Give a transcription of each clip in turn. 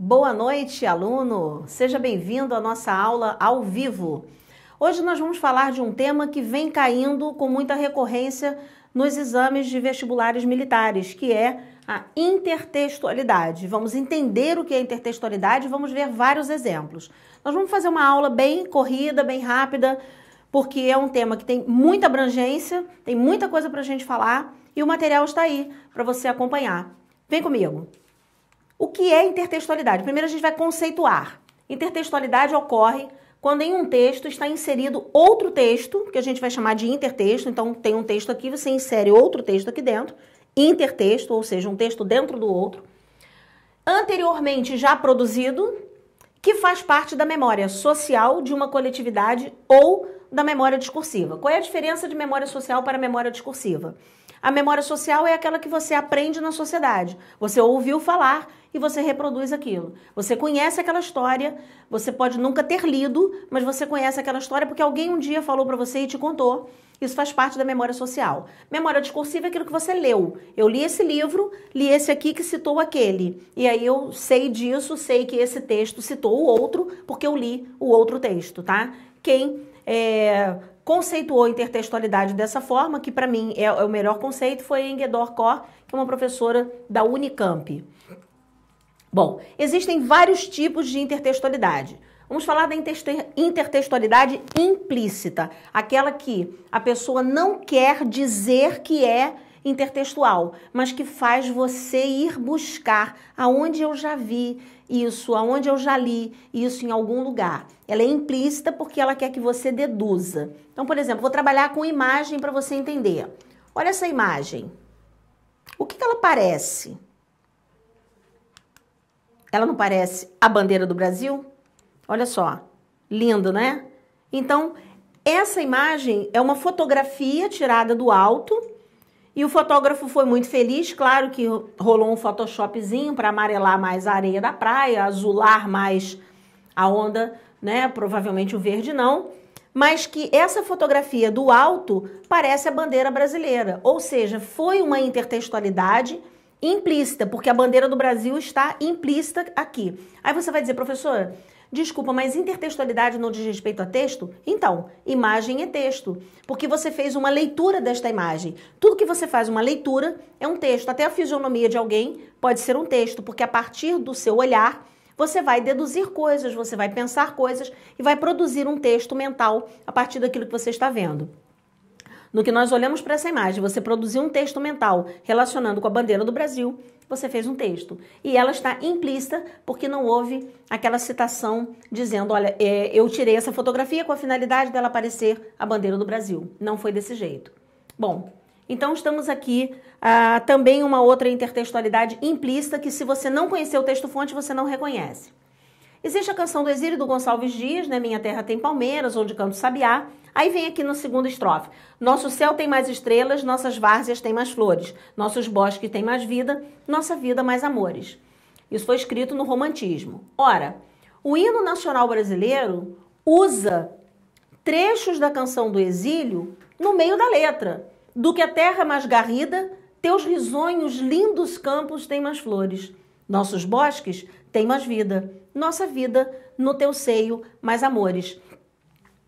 Boa noite, aluno! Seja bem-vindo à nossa aula ao vivo. Hoje nós vamos falar de um tema que vem caindo com muita recorrência nos exames de vestibulares militares, que é a intertextualidade. Vamos entender o que é intertextualidade e vamos ver vários exemplos. Nós vamos fazer uma aula bem corrida, bem rápida, porque é um tema que tem muita abrangência, tem muita coisa para a gente falar e o material está aí para você acompanhar. Vem comigo! O que é intertextualidade? Primeiro a gente vai conceituar. Intertextualidade ocorre quando em um texto está inserido outro texto, que a gente vai chamar de intertexto. Então, tem um texto aqui, você insere outro texto aqui dentro, intertexto, ou seja, um texto dentro do outro, anteriormente já produzido, que faz parte da memória social de uma coletividade ou da memória discursiva. Qual é a diferença de memória social para memória discursiva? A memória social é aquela que você aprende na sociedade. Você ouviu falar e você reproduz aquilo. Você conhece aquela história, você pode nunca ter lido, mas você conhece aquela história porque alguém um dia falou para você e te contou. Isso faz parte da memória social. Memória discursiva é aquilo que você leu. Eu li esse livro, li esse aqui que citou aquele. E aí eu sei disso, sei que esse texto citou o outro, porque eu li o outro texto, tá? Quem é, conceituou a intertextualidade dessa forma, que para mim é, é, o melhor conceito, foi Engedor Kor, que é uma professora da Unicamp. Bom, existem vários tipos de intertextualidade. Vamos falar da intertextualidade implícita, aquela que a pessoa não quer dizer que é intertextual, mas que faz você ir buscar aonde eu já vi isso, aonde eu já li isso em algum lugar. Ela é implícita porque ela quer que você deduza. Então, por exemplo, vou trabalhar com imagem para você entender. Olha essa imagem. O que, que ela parece? Ela não parece a bandeira do Brasil? Olha só, lindo, né? Então, essa imagem é uma fotografia tirada do alto e o fotógrafo foi muito feliz. Claro que rolou um Photoshopzinho para amarelar mais a areia da praia, azular mais a onda né? Provavelmente o verde não, mas que essa fotografia do alto parece a bandeira brasileira, ou seja, foi uma intertextualidade implícita, porque a bandeira do Brasil está implícita aqui. Aí você vai dizer, professora, desculpa, mas intertextualidade não diz respeito a texto? Então, imagem é texto, porque você fez uma leitura desta imagem. Tudo que você faz uma leitura é um texto, até a fisionomia de alguém pode ser um texto, porque a partir do seu olhar você vai deduzir coisas, você vai pensar coisas e vai produzir um texto mental a partir daquilo que você está vendo. No que nós olhamos para essa imagem, você produziu um texto mental relacionando com a bandeira do Brasil, você fez um texto. E ela está implícita porque não houve aquela citação dizendo: olha, é, eu tirei essa fotografia com a finalidade dela aparecer a bandeira do Brasil. Não foi desse jeito. Bom, então, estamos aqui ah, também uma outra intertextualidade implícita que, se você não conhecer o texto-fonte, você não reconhece. Existe a canção do exílio do Gonçalves Dias, né? Minha terra tem palmeiras onde canto sabiá. Aí vem aqui no segundo estrofe. Nosso céu tem mais estrelas, nossas várzeas têm mais flores, nossos bosques têm mais vida, nossa vida mais amores. Isso foi escrito no romantismo. Ora, o hino nacional brasileiro usa trechos da canção do exílio no meio da letra. Do que a terra mais garrida, teus risonhos lindos campos têm mais flores. Nossos bosques têm mais vida. Nossa vida no teu seio mais amores.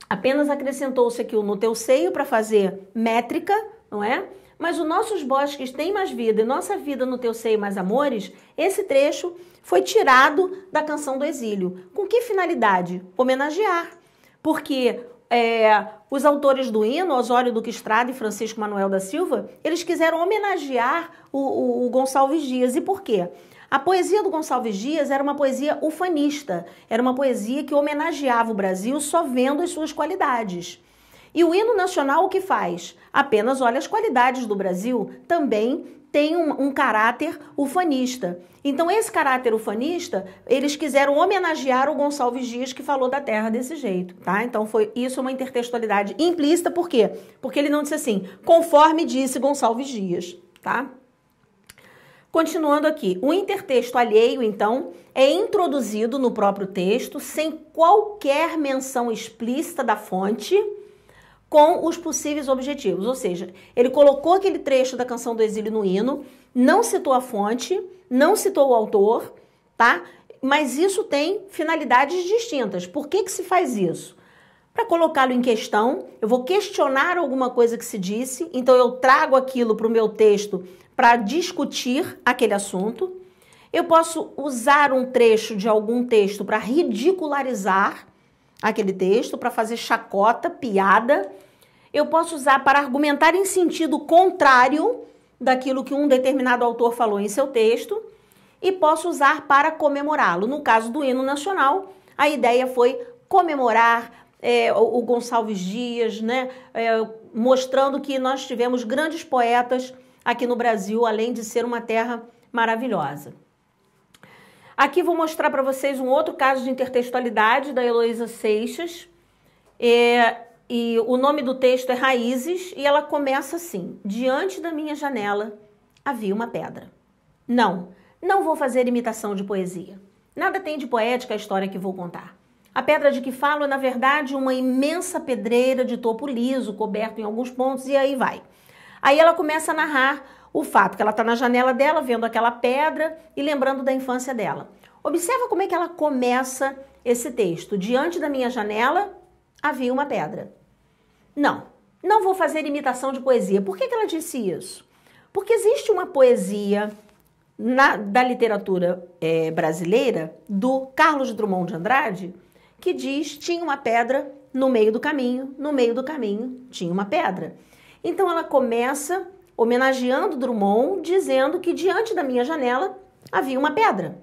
Apenas acrescentou-se aqui o no teu seio para fazer métrica, não é? Mas os nossos bosques têm mais vida e nossa vida no teu seio mais amores. Esse trecho foi tirado da canção do exílio. Com que finalidade? Homenagear. Porque é, os autores do hino, Osório Duque Estrada e Francisco Manuel da Silva, eles quiseram homenagear o, o, o Gonçalves Dias. E por quê? A poesia do Gonçalves Dias era uma poesia ufanista, era uma poesia que homenageava o Brasil só vendo as suas qualidades. E o hino nacional o que faz? Apenas olha as qualidades do Brasil, também tem um, um, caráter ufanista. Então, esse caráter ufanista, eles quiseram homenagear o Gonçalves Dias, que falou da terra desse jeito, tá? Então, foi isso é uma intertextualidade implícita, por quê? Porque ele não disse assim, conforme disse Gonçalves Dias, tá? Continuando aqui, o intertexto alheio, então, é introduzido no próprio texto sem qualquer menção explícita da fonte com os possíveis objetivos. Ou seja, ele colocou aquele trecho da canção do exílio no hino, não citou a fonte, não citou o autor, tá? Mas isso tem finalidades distintas. Por que, que se faz isso? Para colocá-lo em questão, eu vou questionar alguma coisa que se disse, então eu trago aquilo para o meu texto para discutir aquele assunto. Eu posso usar um trecho de algum texto para ridicularizar, aquele texto para fazer chacota, piada. Eu posso usar para argumentar em sentido contrário daquilo que um determinado autor falou em seu texto e posso usar para comemorá-lo. No caso do hino nacional, a ideia foi comemorar é, o Gonçalves Dias, né, é, mostrando que nós tivemos grandes poetas aqui no Brasil, além de ser uma terra maravilhosa. Aqui vou mostrar para vocês um outro caso de intertextualidade da Heloísa Seixas. É, e o nome do texto é Raízes e ela começa assim: Diante da minha janela havia uma pedra. Não, não vou fazer imitação de poesia. Nada tem de poética a história que vou contar. A pedra de que falo é, na verdade, uma imensa pedreira de topo liso, coberto em alguns pontos, e aí vai. Aí ela começa a narrar o fato que ela está na janela dela, vendo aquela pedra e lembrando da infância dela. Observa como é que ela começa esse texto. Diante da minha janela havia uma pedra. Não, não vou fazer imitação de poesia. Por que, que ela disse isso? Porque existe uma poesia na, da literatura é, brasileira do Carlos Drummond de Andrade que diz: tinha uma pedra no meio do caminho, no meio do caminho tinha uma pedra. Então ela começa homenageando Drummond, dizendo que diante da minha janela havia uma pedra.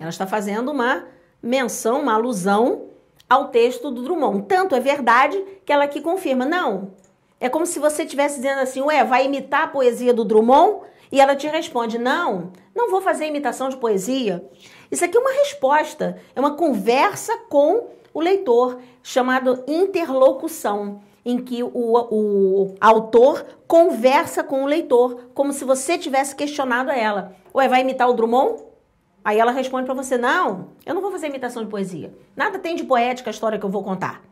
Ela está fazendo uma menção, uma alusão ao texto do Drummond. Tanto é verdade que ela aqui confirma: não. É como se você estivesse dizendo assim, ué, vai imitar a poesia do Drummond? E ela te responde: não, não vou fazer imitação de poesia. Isso aqui é uma resposta, é uma conversa com o leitor, chamado interlocução em que o, o autor conversa com o leitor, como se você tivesse questionado a ela. Ué, vai imitar o Drummond? Aí ela responde para você: Não, eu não vou fazer imitação de poesia. Nada tem de poética a história que eu vou contar.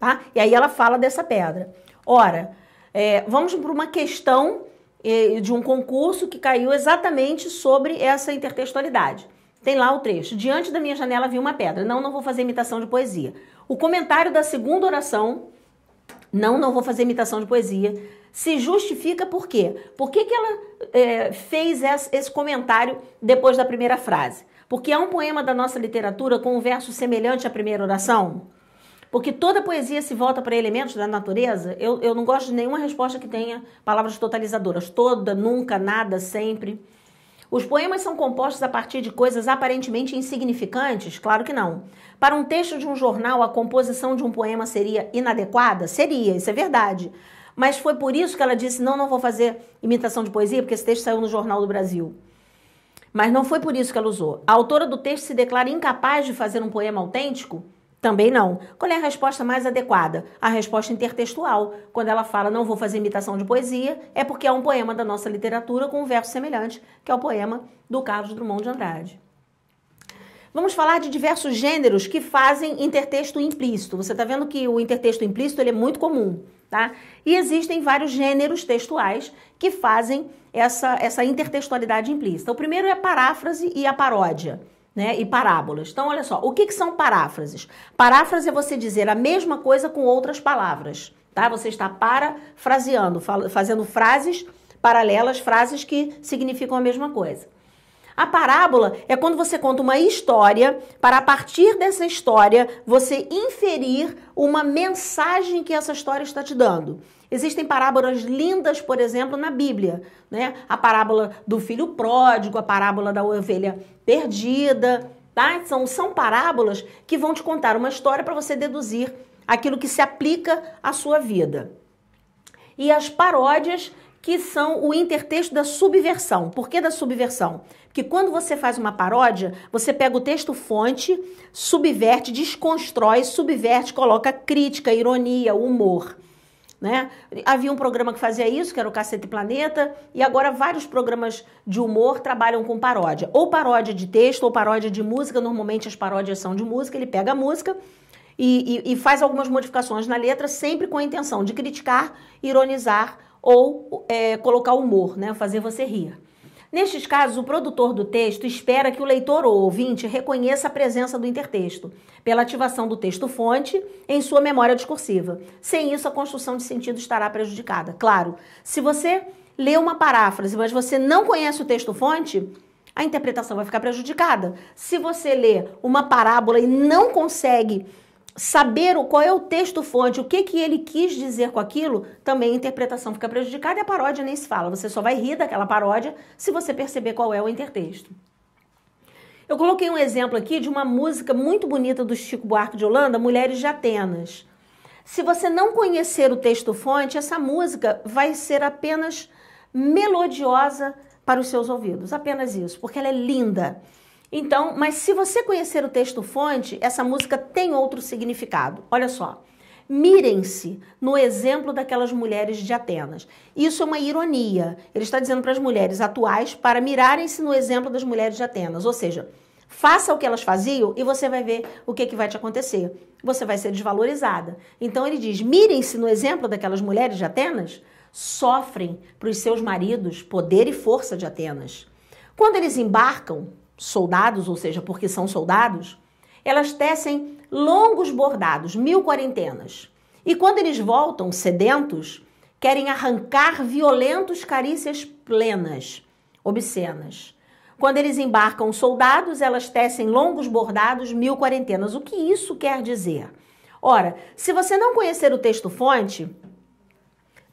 Tá? E aí ela fala dessa pedra. Ora, é, vamos para uma questão é, de um concurso que caiu exatamente sobre essa intertextualidade. Tem lá o trecho. Diante da minha janela vi uma pedra. Não, não vou fazer imitação de poesia. O comentário da segunda oração não, não vou fazer imitação de poesia. Se justifica por quê? Por que, que ela é, fez esse comentário depois da primeira frase? Porque há é um poema da nossa literatura com um verso semelhante à primeira oração? Porque toda poesia se volta para elementos da natureza. Eu, eu não gosto de nenhuma resposta que tenha palavras totalizadoras. Toda, nunca, nada, sempre. Os poemas são compostos a partir de coisas aparentemente insignificantes? Claro que não. Para um texto de um jornal, a composição de um poema seria inadequada? Seria, isso é verdade. Mas foi por isso que ela disse: não, não vou fazer imitação de poesia, porque esse texto saiu no Jornal do Brasil. Mas não foi por isso que ela usou. A autora do texto se declara incapaz de fazer um poema autêntico? Também não. Qual é a resposta mais adequada? A resposta intertextual. Quando ela fala não vou fazer imitação de poesia, é porque é um poema da nossa literatura com um verso semelhante, que é o poema do Carlos Drummond de Andrade. Vamos falar de diversos gêneros que fazem intertexto implícito. Você está vendo que o intertexto implícito ele é muito comum, tá? E existem vários gêneros textuais que fazem essa, essa intertextualidade implícita. O primeiro é a paráfrase e a paródia né, e parábolas. Então, olha só, o que, que são paráfrases? Paráfrase é você dizer a mesma coisa com outras palavras, tá? Você está parafraseando, fazendo frases paralelas, frases que significam a mesma coisa. A parábola é quando você conta uma história para, a partir dessa história, você inferir uma mensagem que essa história está te dando. Existem parábolas lindas, por exemplo, na Bíblia, né? A parábola do filho pródigo, a parábola da ovelha perdida, tá? São, são parábolas que vão te contar uma história para você deduzir aquilo que se aplica à sua vida. E as paródias que são o intertexto da subversão. Por que da subversão? Porque quando você faz uma paródia, você pega o texto fonte, subverte, desconstrói, subverte, coloca crítica, ironia, humor. Né? Havia um programa que fazia isso, que era o Cacete Planeta, e agora vários programas de humor trabalham com paródia. Ou paródia de texto, ou paródia de música. Normalmente as paródias são de música, ele pega a música e, e, e faz algumas modificações na letra, sempre com a intenção de criticar, ironizar ou é, colocar humor, né? fazer você rir. Nestes casos, o produtor do texto espera que o leitor ou ouvinte reconheça a presença do intertexto, pela ativação do texto-fonte em sua memória discursiva. Sem isso, a construção de sentido estará prejudicada. Claro, se você lê uma paráfrase, mas você não conhece o texto-fonte, a interpretação vai ficar prejudicada. Se você lê uma parábola e não consegue saber qual é o texto fonte, o que, que ele quis dizer com aquilo, também a interpretação fica prejudicada e a paródia nem se fala. Você só vai rir daquela paródia se você perceber qual é o intertexto. Eu coloquei um exemplo aqui de uma música muito bonita do Chico Buarque de Holanda, Mulheres de Atenas. Se você não conhecer o texto fonte, essa música vai ser apenas melodiosa para os seus ouvidos, apenas isso, porque ela é linda. Então, mas se você conhecer o texto fonte, essa música tem outro significado. Olha só. Mirem-se no exemplo daquelas mulheres de Atenas. Isso é uma ironia. Ele está dizendo para as mulheres atuais para mirarem-se no exemplo das mulheres de Atenas. Ou seja, faça o que elas faziam e você vai ver o que, é que vai te acontecer. Você vai ser desvalorizada. Então ele diz: mirem-se no exemplo daquelas mulheres de Atenas, sofrem para os seus maridos poder e força de Atenas. Quando eles embarcam soldados, ou seja, porque são soldados, elas tecem longos bordados, mil quarentenas. E quando eles voltam sedentos, querem arrancar violentos carícias plenas, obscenas. Quando eles embarcam soldados, elas tecem longos bordados, mil quarentenas. O que isso quer dizer? Ora, se você não conhecer o texto fonte,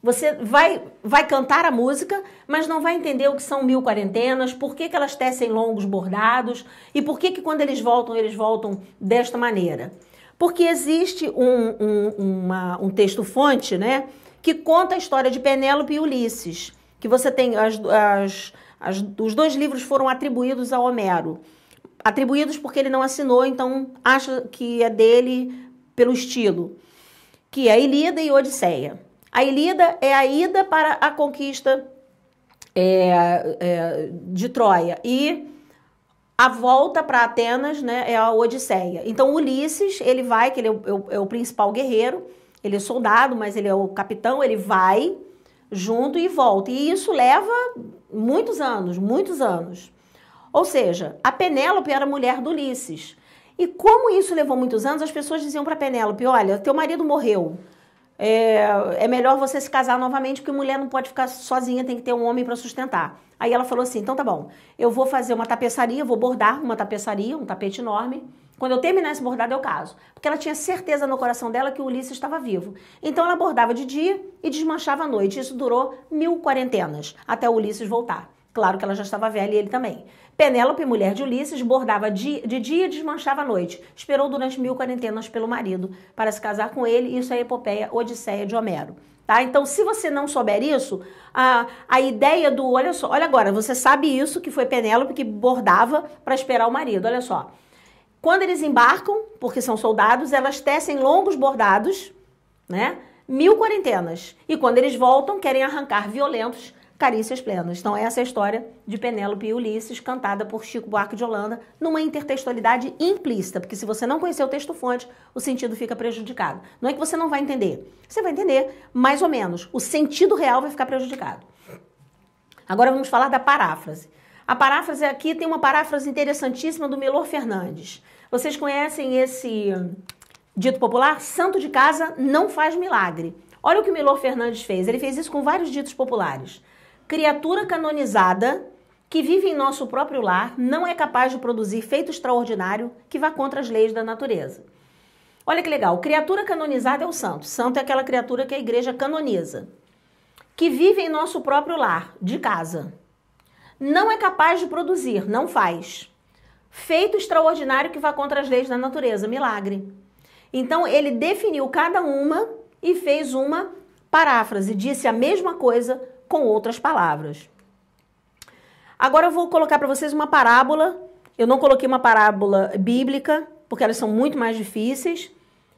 você vai, vai cantar a música, mas não vai entender o que são mil quarentenas, por que, que elas tecem longos bordados e por que, que quando eles voltam, eles voltam desta maneira. Porque existe um, um, uma, um texto-fonte né, que conta a história de Penélope e Ulisses, que você tem. As, as, as, os dois livros foram atribuídos a Homero. Atribuídos porque ele não assinou, então acha que é dele pelo estilo, que é Ilíada e Odisseia. A Ilíada é a ida para a conquista é, é, de Troia. E a volta para Atenas né, é a Odisseia. Então, Ulisses, ele vai, que ele é o, é o, é principal guerreiro, ele é soldado, mas ele é o capitão, ele vai junto e volta. E isso leva muitos anos, muitos anos. Ou seja, a Penélope era a mulher do Ulisses. E como isso levou muitos anos, as pessoas diziam para Penélope, olha, teu marido morreu é, é, melhor você se casar novamente, porque mulher não pode ficar sozinha, tem que ter um homem para sustentar. Aí ela falou assim: então tá bom, eu vou fazer uma tapeçaria, vou bordar uma tapeçaria, um tapete enorme. Quando eu terminar esse bordado, eu caso. Porque ela tinha certeza no coração dela que o Ulisses estava vivo. Então ela bordava de dia e desmanchava à noite. Isso durou mil quarentenas, até o Ulisses voltar. Claro que ela já estava velha e ele também. Penélope, mulher de Ulisses, bordava de, dia e desmanchava à noite. Esperou durante mil quarentenas pelo marido para se casar com ele. Isso é a epopeia Odisseia de Homero. Tá? Então, se você não souber isso, a, a ideia do, olha só, olha agora, você sabe isso que foi Penélope que bordava para esperar o marido, olha só. Quando eles embarcam, porque são soldados, elas tecem longos bordados, né? Mil quarentenas. E quando eles voltam, querem arrancar violentos Carícias Plenas. Então, essa é a história de Penélope e Ulisses, cantada por Chico Buarque de Holanda, numa intertextualidade implícita, porque se você não conhecer o texto-fonte, o sentido fica prejudicado. Não é que você não vai entender, você vai entender mais ou menos, o sentido real vai ficar prejudicado. Agora vamos falar da paráfrase. A paráfrase aqui tem uma paráfrase interessantíssima do Melor Fernandes. Vocês conhecem esse dito popular? Santo de casa não faz milagre. Olha o que o Melor Fernandes fez. Ele fez isso com vários ditos populares criatura canonizada que vive em nosso próprio lar, não é capaz de produzir feito extraordinário que vá contra as leis da natureza. Olha que legal, criatura canonizada é o santo. Santo é aquela criatura que a igreja canoniza, que vive em nosso próprio lar, de casa. Não é capaz de produzir, não faz. Feito extraordinário que vá contra as leis da natureza, milagre. Então ele definiu cada uma e fez uma paráfrase, disse a mesma coisa com outras palavras. Agora eu vou colocar para vocês uma parábola. Eu não coloquei uma parábola bíblica, porque elas são muito mais difíceis.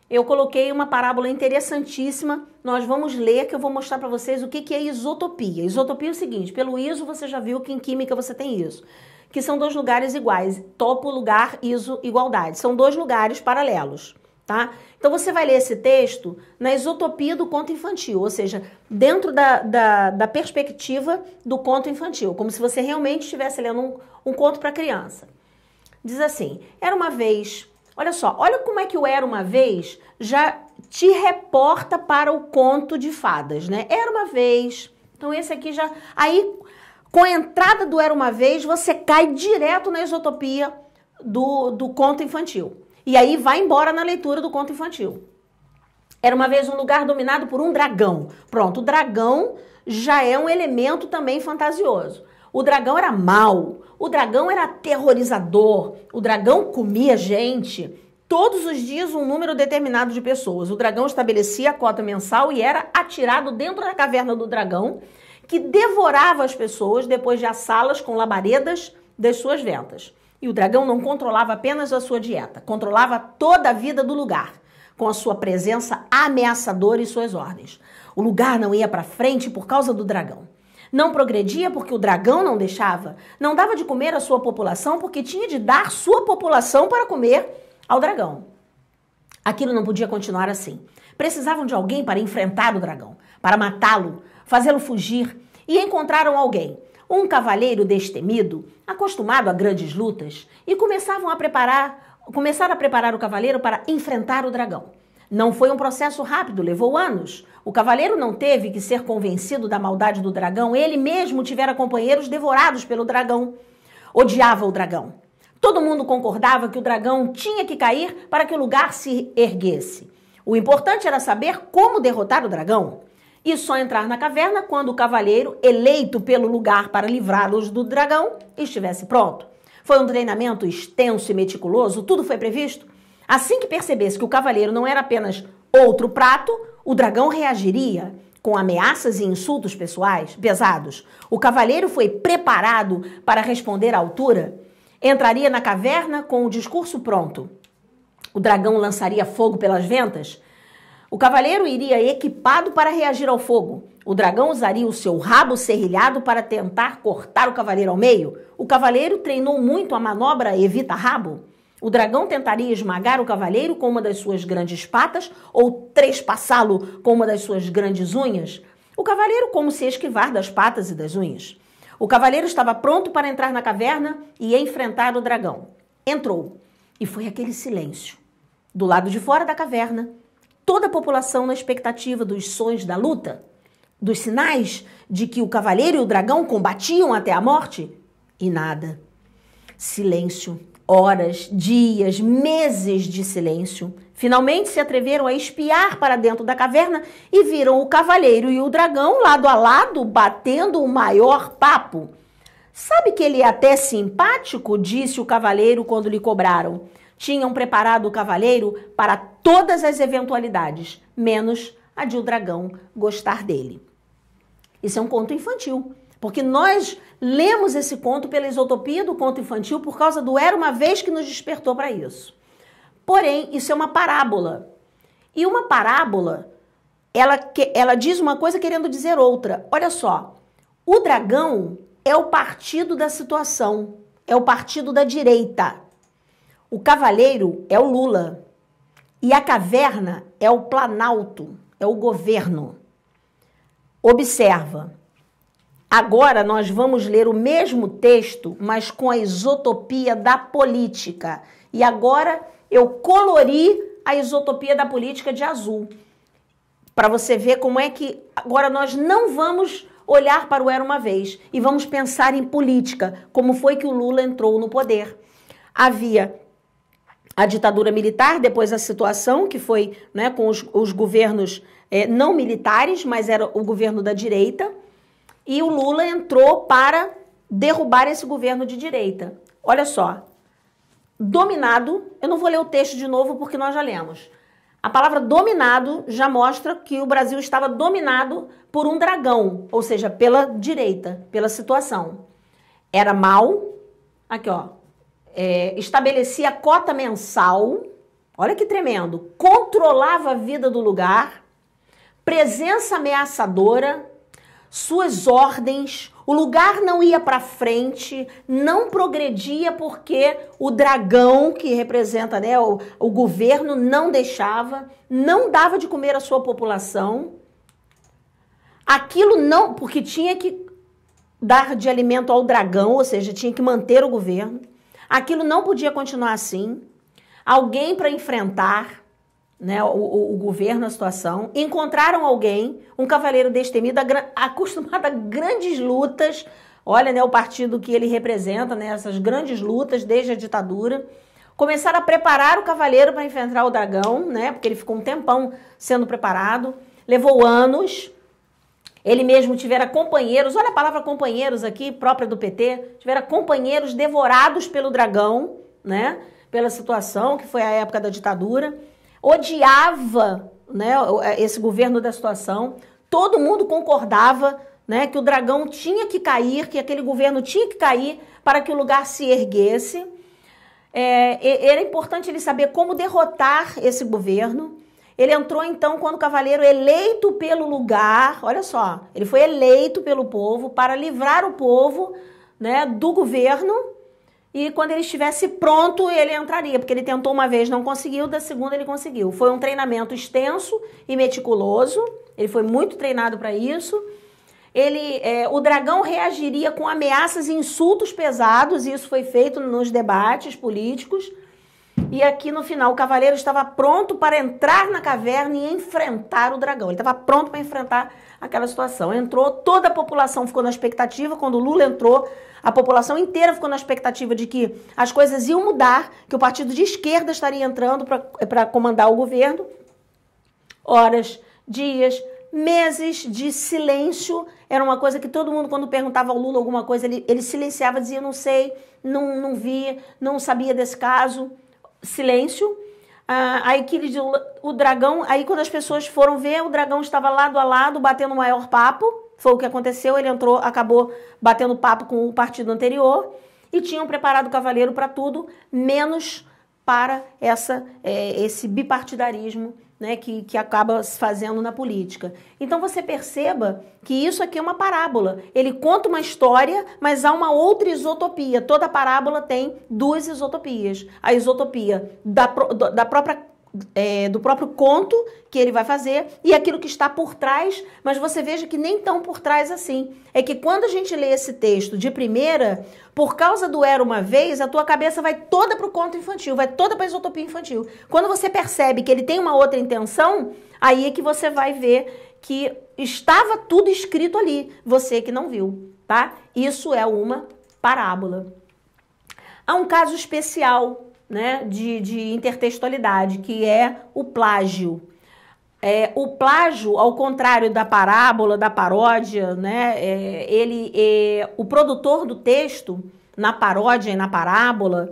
Eu coloquei uma parábola interessantíssima. Nós vamos ler, que eu vou mostrar para vocês o que, que é isotopia. Isotopia é o seguinte: pelo iso você já viu que em química você tem isso, que são dois lugares iguais. Topo, lugar, iso, igualdade. São dois lugares paralelos tá? Então você vai ler esse texto na isotopia do conto infantil, ou seja, dentro da, da, da perspectiva do conto infantil, como se você realmente estivesse lendo um, um conto para criança. Diz assim: Era uma vez. Olha só, olha como é que o Era uma vez já te reporta para o conto de fadas, né? Era uma vez. Então esse aqui já. Aí, com a entrada do Era uma vez, você cai direto na isotopia do, do conto infantil. E aí vai embora na leitura do conto infantil. Era uma vez um lugar dominado por um dragão. Pronto, o dragão já é um elemento também fantasioso. O dragão era mau, o dragão era aterrorizador, o dragão comia gente. Todos os dias um número determinado de pessoas. O dragão estabelecia a cota mensal e era atirado dentro da caverna do dragão, que devorava as pessoas depois de assá-las com labaredas das suas ventas. E o dragão não controlava apenas a sua dieta, controlava toda a vida do lugar, com a sua presença ameaçadora e suas ordens. O lugar não ia para frente por causa do dragão. Não progredia porque o dragão não deixava. Não dava de comer à sua população porque tinha de dar sua população para comer ao dragão. Aquilo não podia continuar assim. Precisavam de alguém para enfrentar o dragão, para matá-lo, fazê-lo fugir. E encontraram alguém um cavaleiro destemido, acostumado a grandes lutas, e começavam a preparar, começaram a preparar o cavaleiro para enfrentar o dragão. Não foi um processo rápido, levou anos. O cavaleiro não teve que ser convencido da maldade do dragão, ele mesmo tivera companheiros devorados pelo dragão. Odiava o dragão. Todo mundo concordava que o dragão tinha que cair para que o lugar se erguesse. O importante era saber como derrotar o dragão e só entrar na caverna quando o cavalheiro, eleito pelo lugar para livrá-los do dragão, estivesse pronto. Foi um treinamento extenso e meticuloso, tudo foi previsto. Assim que percebesse que o cavalheiro não era apenas outro prato, o dragão reagiria com ameaças e insultos pessoais pesados. O cavalheiro foi preparado para responder à altura. Entraria na caverna com o discurso pronto. O dragão lançaria fogo pelas ventas o cavaleiro iria equipado para reagir ao fogo. O dragão usaria o seu rabo serrilhado para tentar cortar o cavaleiro ao meio. O cavaleiro treinou muito a manobra evita-rabo. O dragão tentaria esmagar o cavaleiro com uma das suas grandes patas ou trespassá-lo com uma das suas grandes unhas. O cavaleiro, como se esquivar das patas e das unhas. O cavaleiro estava pronto para entrar na caverna e enfrentar o dragão. Entrou. E foi aquele silêncio. Do lado de fora da caverna, toda a população na expectativa dos sonhos da luta, dos sinais de que o cavaleiro e o dragão combatiam até a morte? E nada. Silêncio. Horas, dias, meses de silêncio. Finalmente se atreveram a espiar para dentro da caverna e viram o cavaleiro e o dragão lado a lado batendo o maior papo. Sabe que ele é até simpático? disse o cavaleiro quando lhe cobraram tinham preparado o cavaleiro para todas as eventualidades, menos a de o dragão gostar dele. Isso é um conto infantil, porque nós lemos esse conto pela isotopia do conto infantil por causa do Era uma vez que nos despertou para isso. Porém, isso é uma parábola. E uma parábola, ela, ela diz uma coisa querendo dizer outra. Olha só, o dragão é o partido da situação, é o partido da direita. O cavaleiro é o Lula e a caverna é o Planalto, é o governo. Observa. Agora nós vamos ler o mesmo texto, mas com a isotopia da política. E agora eu colori a isotopia da política de azul. Para você ver como é que agora nós não vamos olhar para o era uma vez e vamos pensar em política, como foi que o Lula entrou no poder. Havia a ditadura militar, depois a situação que foi né, com os, os governos é, não militares, mas era o governo da direita, e o Lula entrou para derrubar esse governo de direita. Olha só, dominado, eu não vou ler o texto de novo porque nós já lemos. A palavra dominado já mostra que o Brasil estava dominado por um dragão, ou seja, pela direita, pela situação. Era mal, aqui ó, é, estabelecia cota mensal, olha que tremendo, controlava a vida do lugar, presença ameaçadora, suas ordens, o lugar não ia para frente, não progredia porque o dragão que representa né, o, o governo não deixava, não dava de comer a sua população. Aquilo não, porque tinha que dar de alimento ao dragão, ou seja, tinha que manter o governo. Aquilo não podia continuar assim. Alguém para enfrentar né, o, o, o, governo, a situação. Encontraram alguém, um cavaleiro destemido, acostumado a grandes lutas. Olha, né, o partido que ele representa, né, essas grandes lutas desde a ditadura. Começaram a preparar o cavaleiro para enfrentar o dragão, né, porque ele ficou um tempão sendo preparado. Levou anos, ele mesmo tivera companheiros, olha a palavra companheiros aqui, própria do PT, tivera companheiros devorados pelo dragão, né? Pela situação que foi a época da ditadura. Odiava, né, é, esse governo da situação. Todo mundo concordava, né, que o dragão tinha que cair, que aquele governo tinha que cair para que o lugar se erguesse. É, era importante ele saber como derrotar esse governo ele entrou então quando cavaleiro eleito pelo lugar, olha só, ele foi eleito pelo povo para livrar o povo, né, do governo. E quando ele estivesse pronto, ele entraria, porque ele tentou uma vez, não conseguiu, da segunda ele conseguiu. Foi um treinamento extenso e meticuloso. Ele foi muito treinado para isso. Ele, é, o dragão reagiria com ameaças e insultos pesados, e isso foi feito nos debates políticos. E aqui no final, o cavaleiro estava pronto para entrar na caverna e enfrentar o dragão. Ele estava pronto para enfrentar aquela situação. Entrou, toda a população ficou na expectativa. Quando Lula entrou, a população inteira ficou na expectativa de que as coisas iam mudar, que o partido de esquerda estaria entrando para comandar o governo. Horas, dias, meses de silêncio. Era uma coisa que todo mundo, quando perguntava ao Lula alguma coisa, ele, ele silenciava, dizia: não sei, não, não vi, não sabia desse caso silêncio. Ah, aí que ele, o dragão, aí quando as pessoas foram ver, o dragão estava lado a lado, batendo o maior papo. Foi o que aconteceu, ele entrou, acabou batendo papo com o partido anterior e tinham preparado o cavaleiro para tudo, menos para essa, é, esse bipartidarismo né, que, que acaba se fazendo na política. Então você perceba que isso aqui é uma parábola. Ele conta uma história, mas há uma outra isotopia. Toda parábola tem duas isotopias. A isotopia da, da própria é, do próprio conto que ele vai fazer e aquilo que está por trás, mas você veja que nem tão por trás assim. É que quando a gente lê esse texto de primeira, por causa do Era uma Vez, a tua cabeça vai toda para o conto infantil, vai toda para a isotopia infantil. Quando você percebe que ele tem uma outra intenção, aí é que você vai ver que estava tudo escrito ali, você que não viu, tá? Isso é uma parábola. Há um caso especial né, de, de intertextualidade, que é o plágio. É, o plágio, ao contrário da parábola, da paródia, né, é, ele, é, o produtor do texto, na paródia e na parábola,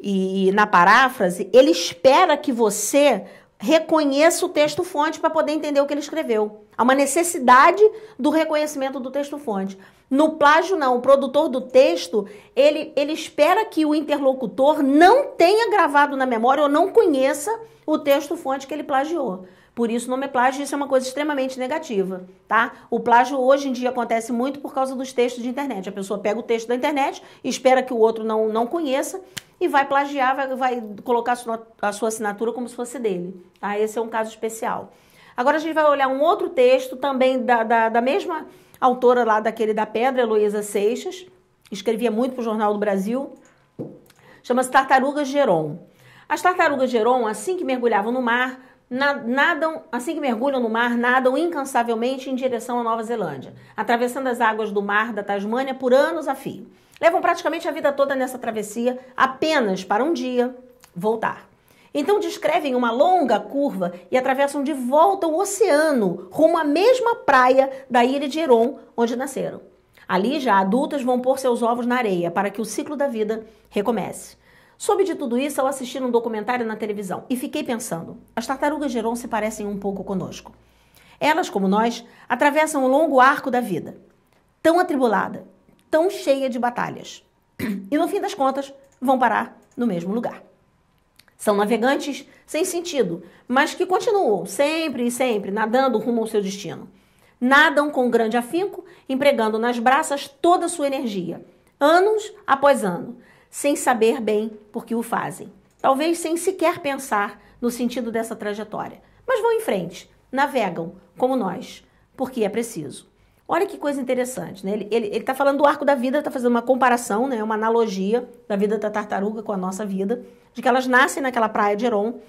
e, e na paráfrase, ele espera que você reconheça o texto-fonte para poder entender o que ele escreveu. Há uma necessidade do reconhecimento do texto-fonte. No plágio, não. O produtor do texto, ele, ele espera que o interlocutor não tenha gravado na memória ou não conheça o texto-fonte que ele plagiou. Por isso, nome é plágio, isso é uma coisa extremamente negativa, tá? O plágio hoje em dia acontece muito por causa dos textos de internet. A pessoa pega o texto da internet, espera que o outro não, não conheça e vai plagiar, vai, vai colocar a sua, a sua assinatura como se fosse dele. Tá? Esse é um caso especial. Agora a gente vai olhar um outro texto também da, da, da mesma autora lá daquele da Pedra, Heloísa Seixas, escrevia muito para o Jornal do Brasil, chama-se Tartarugas Geron. As tartarugas Geron, assim que mergulhavam no mar, nadam, assim que mergulham no mar, nadam incansavelmente em direção à Nova Zelândia, atravessando as águas do mar da Tasmânia por anos a fio. Levam praticamente a vida toda nessa travessia apenas para um dia voltar. Então descrevem uma longa curva e atravessam de volta o oceano rumo à mesma praia da ilha de Heron, onde nasceram. Ali já adultas vão pôr seus ovos na areia para que o ciclo da vida recomece. Soube de tudo isso ao assistir um documentário na televisão e fiquei pensando: as tartarugas de se parecem um pouco conosco. Elas, como nós, atravessam o longo arco da vida, tão atribulada, tão cheia de batalhas. E no fim das contas, vão parar no mesmo lugar. São navegantes sem sentido, mas que continuam sempre e sempre nadando rumo ao seu destino. Nadam com grande afinco, empregando nas braças toda a sua energia, anos após ano, sem saber bem por que o fazem. Talvez sem sequer pensar no sentido dessa trajetória. Mas vão em frente, navegam, como nós, porque é preciso. Olha que coisa interessante, né? Ele tá falando do arco da vida, tá fazendo uma comparação, né? uma analogia da vida da tartaruga com a nossa vida, de que elas nascem naquela praia de Heron.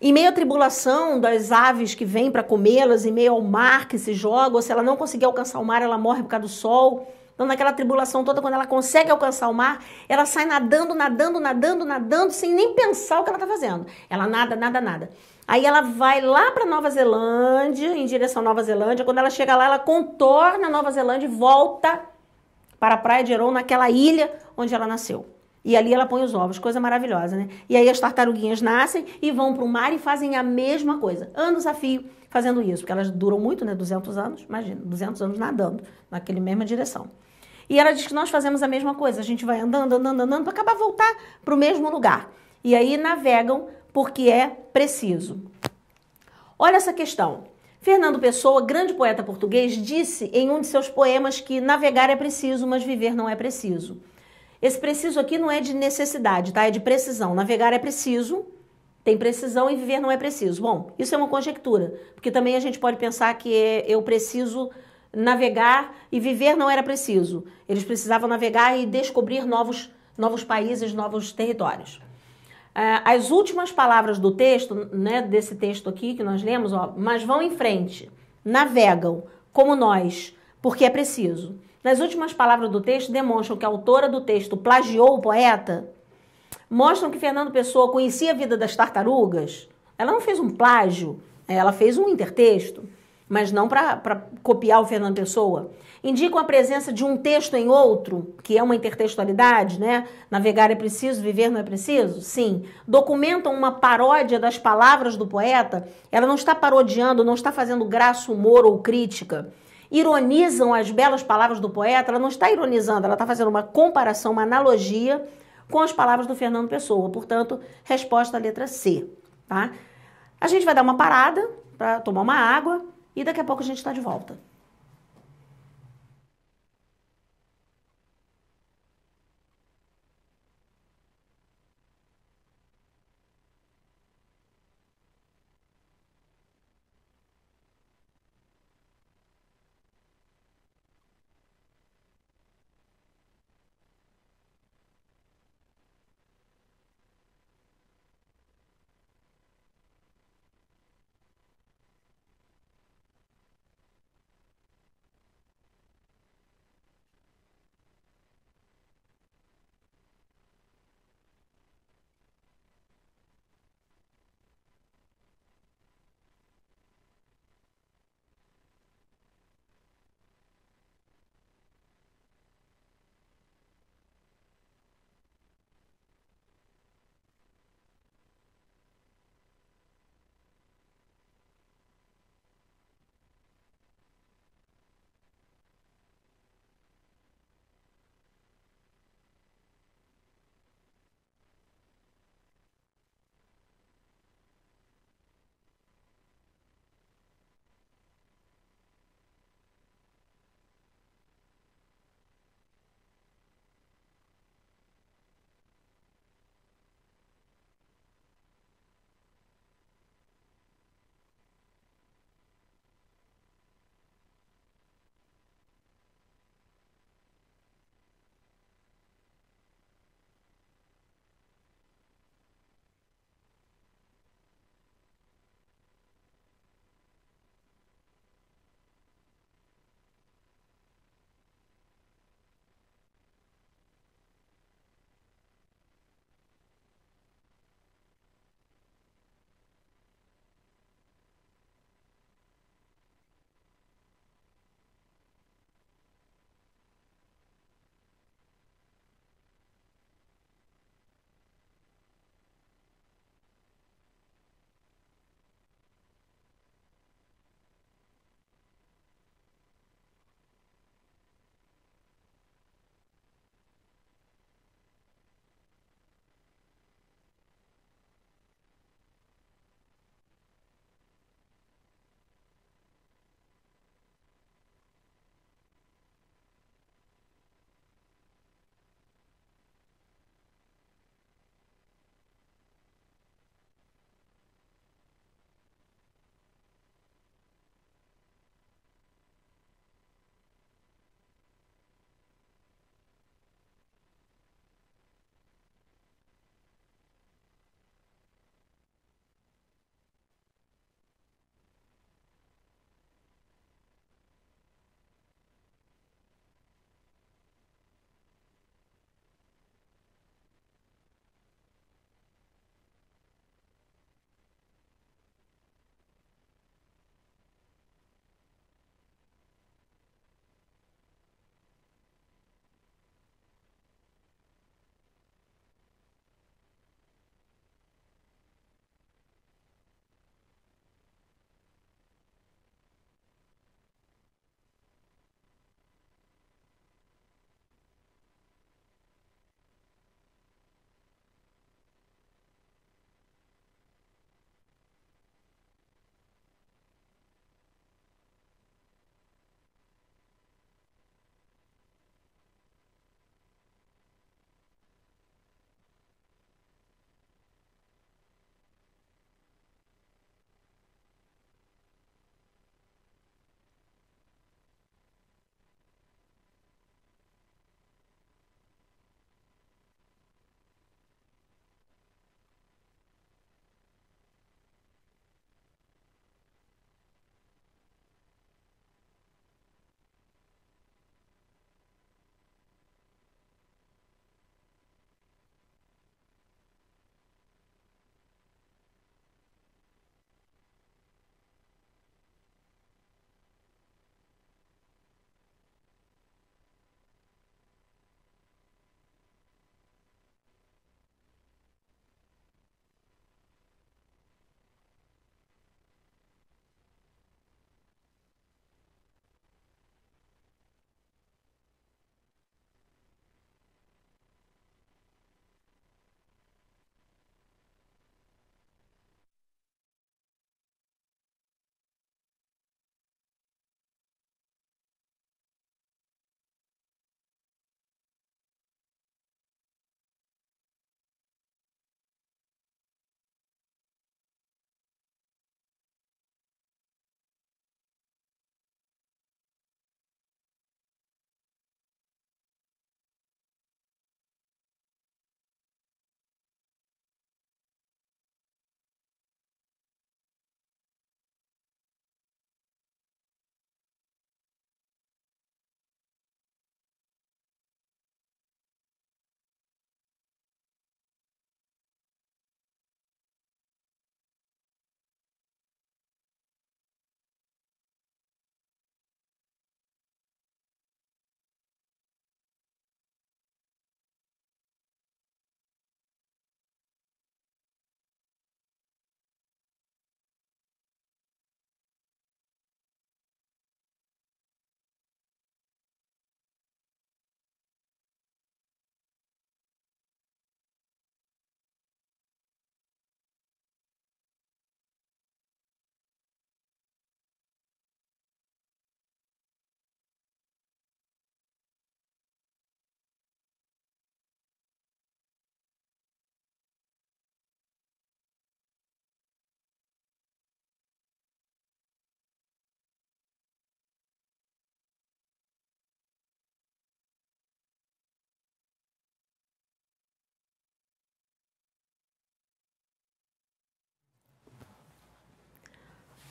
Em meio à tribulação das aves que vêm para comê-las, em meio ao mar que se joga, ou se ela não conseguir alcançar o mar, ela morre por causa do sol. Então, naquela tribulação toda, quando ela consegue alcançar o mar, ela sai nadando, nadando, nadando, nadando, sem nem pensar o que ela tá fazendo. Ela nada, nada, nada. Aí ela vai lá para Nova Zelândia, em direção à Nova Zelândia. Quando ela chega lá, ela contorna a Nova Zelândia e volta para a Praia de Heron, naquela ilha onde ela nasceu. E ali ela põe os ovos, coisa maravilhosa, né? E aí as tartaruguinhas nascem e vão para o mar e fazem a mesma coisa, anos a fio fazendo isso, porque elas duram muito, né? 200 anos, imagina, 200 anos nadando naquela mesma direção. E ela diz que nós fazemos a mesma coisa, a gente vai andando, andando, andando, para acabar voltar para o mesmo lugar. E aí navegam porque é preciso. Olha essa questão. Fernando Pessoa, grande poeta português, disse em um de seus poemas que navegar é preciso, mas viver não é preciso. Esse preciso aqui não é de necessidade, tá? É de precisão. Navegar é preciso, tem precisão e viver não é preciso. Bom, isso é uma conjectura, porque também a gente pode pensar que é, eu preciso navegar e viver não era preciso. Eles precisavam navegar e descobrir novos, novos países, novos territórios. Ah, as últimas palavras do texto, né, desse texto aqui que nós lemos, ó, mas vão em frente, navegam, como nós, porque é preciso. Nas últimas palavras do texto demonstram que a autora do texto plagiou o poeta, mostram que Fernando Pessoa conhecia a vida das tartarugas. Ela não fez um plágio, né, ela fez um intertexto mas não para copiar o Fernando Pessoa. Indicam a presença de um texto em outro, que é uma intertextualidade, né? Navegar é preciso, viver não é preciso? Sim. Documentam uma paródia das palavras do poeta, ela não está parodiando, não está fazendo graça, humor ou crítica. Ironizam as belas palavras do poeta, ela não está ironizando, ela está fazendo uma comparação, uma analogia com as palavras do Fernando Pessoa. Portanto, resposta letra C, tá? A gente vai dar uma parada para tomar uma água e daqui a pouco a gente está de volta.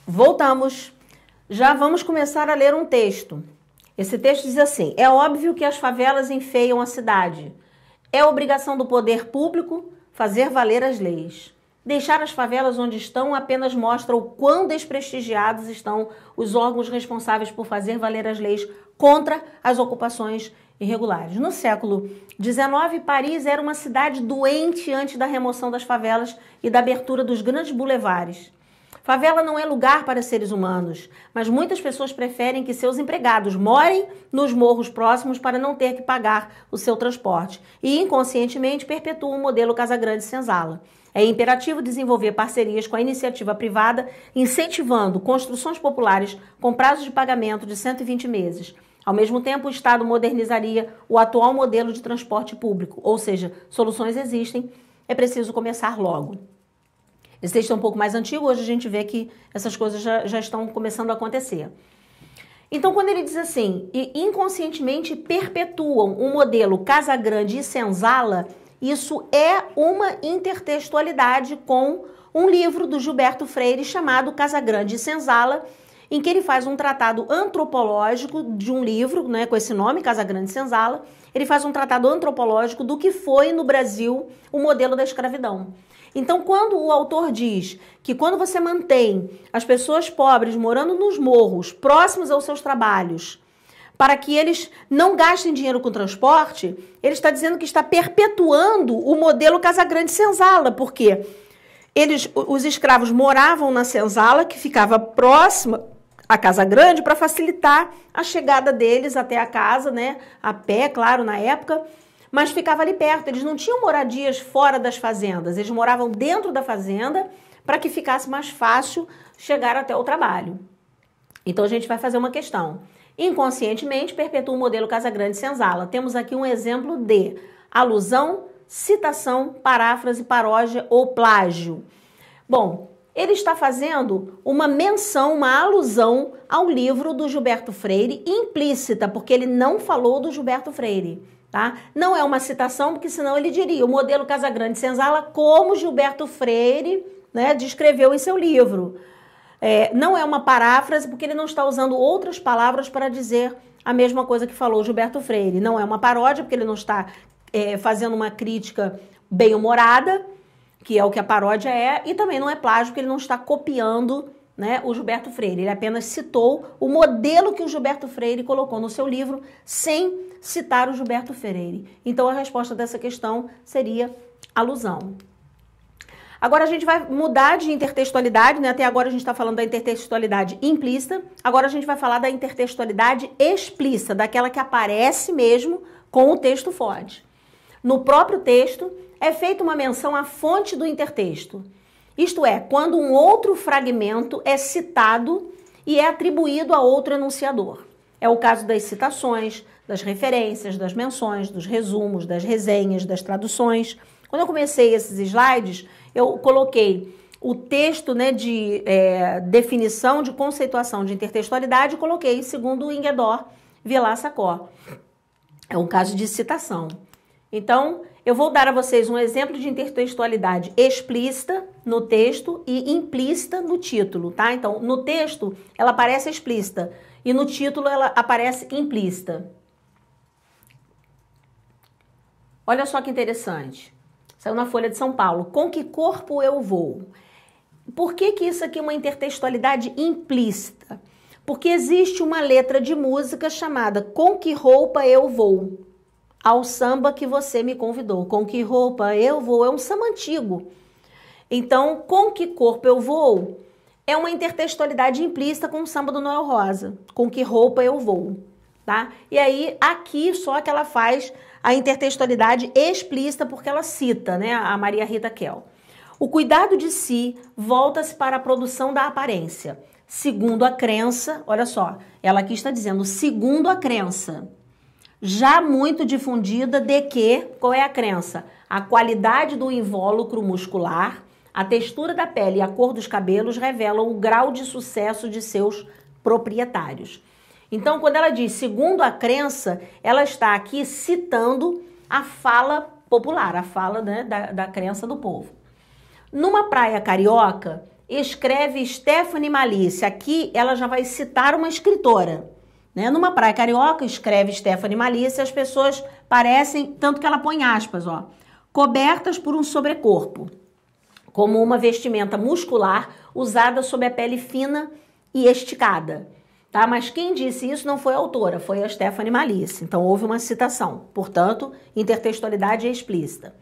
Voltamos. Já vamos começar a ler um texto. Esse texto diz assim: É óbvio que as favelas enfeiam a cidade. É obrigação do poder público fazer valer as leis. Deixar as favelas onde estão apenas mostra o quão desprestigiados estão os órgãos responsáveis por fazer valer as leis contra as ocupações irregulares. No século XIX, Paris era uma cidade doente antes da remoção das favelas e da abertura dos grandes bulevares. Favela não é lugar para seres humanos, mas muitas pessoas preferem que seus empregados morem nos morros próximos para não ter que pagar o seu transporte e inconscientemente perpetuam o modelo casa Grande Senzala. É imperativo desenvolver parcerias com a iniciativa privada, incentivando construções populares com prazo de pagamento de 120 meses. Ao mesmo tempo, o Estado modernizaria o atual modelo de transporte público, ou seja, soluções existem, é preciso começar logo. Esse texto é um pouco mais antigo, hoje a gente vê que essas coisas já, já estão começando a acontecer. Então, quando ele diz assim, e inconscientemente perpetuam o um modelo Casa Grande e Senzala, isso é uma intertextualidade com um livro do Gilberto Freire chamado Casa Grande e Senzala, em que ele faz um tratado antropológico de um livro, né, com esse nome, Casa Grande e Senzala, ele faz um tratado antropológico do que foi no Brasil o modelo da escravidão. Então, quando o autor diz que quando você mantém as pessoas pobres morando nos morros, próximos aos seus trabalhos, para que eles não gastem dinheiro com transporte, ele está dizendo que está perpetuando o modelo casa grande Senzala, porque eles, os escravos moravam na senzala que ficava próxima à casa grande para facilitar a chegada deles até a casa, né? A pé, claro, na época mas ficava ali perto. Eles não tinham moradias fora das fazendas, eles moravam dentro da fazenda para que ficasse mais fácil chegar até o trabalho. Então a gente vai fazer uma questão. Inconscientemente perpetua o modelo Casa Grande Senzala. Temos aqui um exemplo de alusão, citação, paráfrase, paródia ou plágio. Bom, ele está fazendo uma menção, uma alusão ao livro do Gilberto Freire, implícita, porque ele não falou do Gilberto Freire. Tá? Não é uma citação, porque senão ele diria o modelo Casagrande Senzala, como Gilberto Freire né, descreveu em seu livro. É, não é uma paráfrase, porque ele não está usando outras palavras para dizer a mesma coisa que falou Gilberto Freire. Não é uma paródia, porque ele não está é, fazendo uma crítica bem-humorada, que é o que a paródia é, e também não é plágio, porque ele não está copiando né, o Gilberto Freire. Ele apenas citou o modelo que o Gilberto Freire colocou no seu livro, sem citar o Gilberto Freire. Então a resposta dessa questão seria alusão. Agora a gente vai mudar de intertextualidade, né? Até agora a gente está falando da intertextualidade implícita. Agora a gente vai falar da intertextualidade explícita, daquela que aparece mesmo com o texto FOD. No próprio texto é feita uma menção à fonte do intertexto. Isto é, quando um outro fragmento é citado e é atribuído a outro enunciador. É o caso das citações, das referências, das menções, dos resumos, das resenhas, das traduções. Quando eu comecei esses slides, eu coloquei o texto né, de é, definição de conceituação de intertextualidade, coloquei segundo Inguedor Vilaça Sacó. É um caso de citação. Então, eu vou dar a vocês um exemplo de intertextualidade explícita no texto e implícita no título, tá? Então, no texto ela aparece explícita e no título ela aparece implícita. Olha só que interessante. Saiu na Folha de São Paulo. Com que corpo eu vou? Por que, que isso aqui é uma intertextualidade implícita? Porque existe uma letra de música chamada Com que roupa eu vou? ao samba que você me convidou. Com que roupa eu vou? É um samba antigo. Então, com que corpo eu vou? É uma intertextualidade implícita com o samba do Noel Rosa. Com que roupa eu vou? Tá? E aí, aqui só que ela faz a intertextualidade explícita, porque ela cita né, a Maria Rita Kell. O cuidado de si volta-se para a produção da aparência, segundo a crença. Olha só, ela aqui está dizendo, segundo a crença já muito difundida de que qual é a crença? A qualidade do invólucro muscular, a textura da pele e a cor dos cabelos revelam o grau de sucesso de seus proprietários. Então, quando ela diz segundo a crença, ela está aqui citando a fala popular, a fala né, da, da crença do povo. Numa praia carioca, escreve Stephanie Malice. Aqui ela já vai citar uma escritora. Né? Numa praia carioca, escreve Stephanie Malice, as pessoas parecem, tanto que ela põe aspas, ó, cobertas por um sobrecorpo, como uma vestimenta muscular usada sob a pele fina e esticada. Tá? Mas quem disse isso não foi a autora, foi a Stephanie Malice. Então houve uma citação, portanto, intertextualidade é explícita.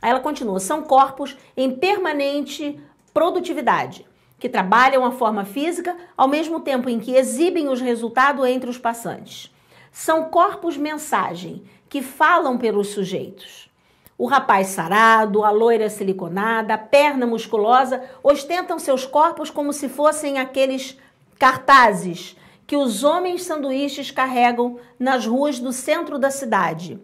Aí ela continua: são corpos em permanente produtividade, que trabalham a forma física, ao mesmo tempo em que exibem os resultados entre os passantes. São corpos-mensagem que falam pelos sujeitos. O rapaz sarado, a loira siliconada, a perna musculosa ostentam seus corpos como se fossem aqueles cartazes que os homens sanduíches carregam nas ruas do centro da cidade.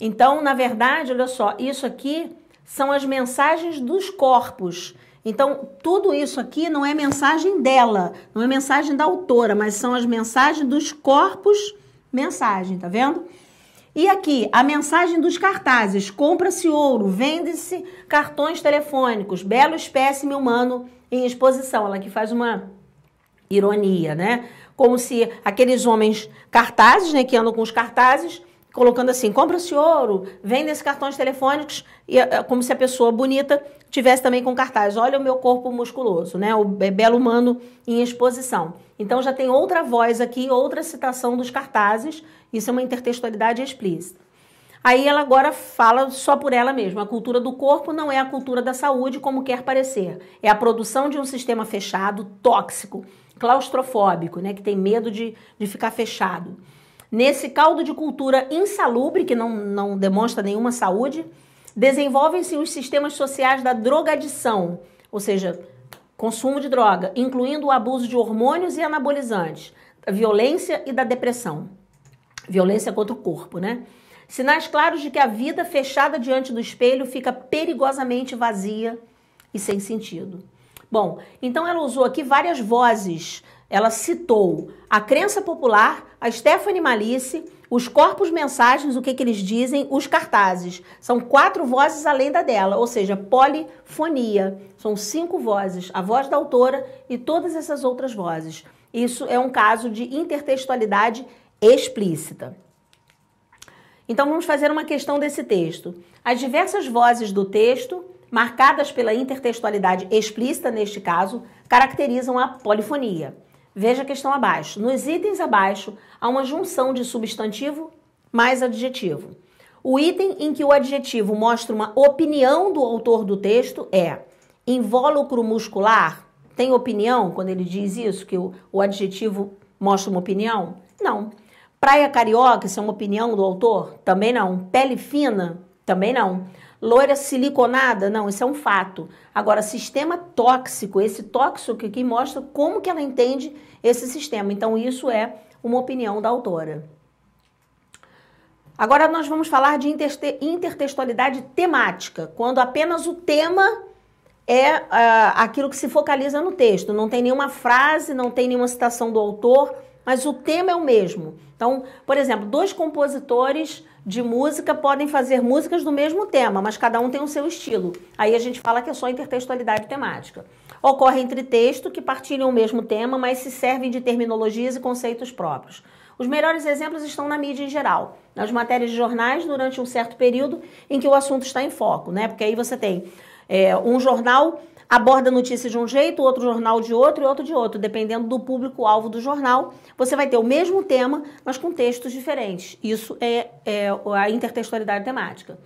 Então, na verdade, olha só, isso aqui são as mensagens dos corpos então, tudo isso aqui não é mensagem dela, não é mensagem da autora, mas são as mensagens dos corpos mensagem, tá vendo? E aqui, a mensagem dos cartazes: compra-se ouro, vende-se cartões telefônicos, belo espécime humano em exposição. Ela que faz uma ironia, né? Como se aqueles homens cartazes, né, que andam com os cartazes, colocando assim: compra-se ouro, vende-se cartões telefônicos, e, eh, como se a pessoa bonita tivesse também com cartaz, olha o meu corpo musculoso, né? O belo humano em exposição. Então já tem outra voz aqui, outra citação dos cartazes. Isso é uma intertextualidade explícita. Aí ela agora fala só por ela mesma. A cultura do corpo não é a cultura da saúde, como quer parecer. É a produção de um sistema fechado, tóxico, claustrofóbico, né? Que tem medo de, de ficar fechado. Nesse caldo de cultura insalubre, que não, não demonstra nenhuma saúde, Desenvolvem-se os sistemas sociais da drogadição, ou seja, consumo de droga, incluindo o abuso de hormônios e anabolizantes, da violência e da depressão. Violência contra o corpo, né? Sinais claros de que a vida fechada diante do espelho fica perigosamente vazia e sem sentido. Bom, então ela usou aqui várias vozes. Ela citou a crença popular, a Stephanie Malice, os corpos mensagens, o que, que eles dizem? Os cartazes. São quatro vozes além da dela, ou seja, polifonia. São cinco vozes: a voz da autora e todas essas outras vozes. Isso é um caso de intertextualidade explícita. Então vamos fazer uma questão desse texto. As diversas vozes do texto, marcadas pela intertextualidade explícita neste caso, caracterizam a polifonia. Veja a questão abaixo. Nos itens abaixo, há uma junção de substantivo mais adjetivo. O item em que o adjetivo mostra uma opinião do autor do texto é invólucro muscular. Tem opinião quando ele diz isso, que o, o adjetivo mostra uma opinião? Não. Praia carioca, isso é uma opinião do autor? Também não. Pele fina? Também não. Loira siliconada? Não, isso é um fato. Agora, sistema tóxico, esse tóxico aqui mostra como que ela entende esse sistema. Então, isso é uma opinião da autora. Agora nós vamos falar de intertextualidade temática, quando apenas o tema é uh, aquilo que se focaliza no texto. Não tem nenhuma frase, não tem nenhuma citação do autor, mas o tema é o mesmo. Então, por exemplo, dois compositores de música podem fazer músicas do mesmo tema, mas cada um tem o seu estilo. Aí a gente fala que é só intertextualidade temática. Ocorre entre texto que partilham o mesmo tema, mas se servem de terminologias e conceitos próprios. Os melhores exemplos estão na mídia em geral, nas matérias de jornais durante um certo período em que o assunto está em foco, né? Porque aí você tem é, um jornal aborda a notícia de um jeito, outro jornal de outro e outro de outro, dependendo do público-alvo do jornal. Você vai ter o mesmo tema, mas com textos diferentes. Isso é, é a intertextualidade temática.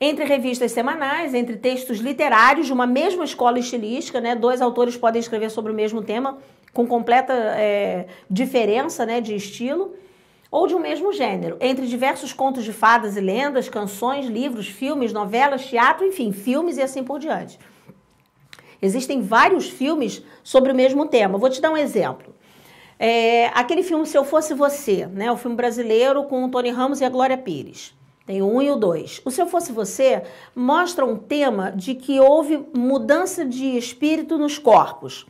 Entre revistas semanais, entre textos literários de uma mesma escola estilística, né? dois autores podem escrever sobre o mesmo tema com completa é, diferença né, de estilo ou de um mesmo gênero, entre diversos contos de fadas e lendas, canções, livros, filmes, novelas, teatro, enfim, filmes e assim por diante. Existem vários filmes sobre o mesmo tema. vou te dar um exemplo. É, aquele filme Se Eu Fosse Você, né? O filme brasileiro com o Tony Ramos e a Glória Pires. Tem o um e o dois. O Se Eu Fosse Você mostra um tema de que houve mudança de espírito nos corpos.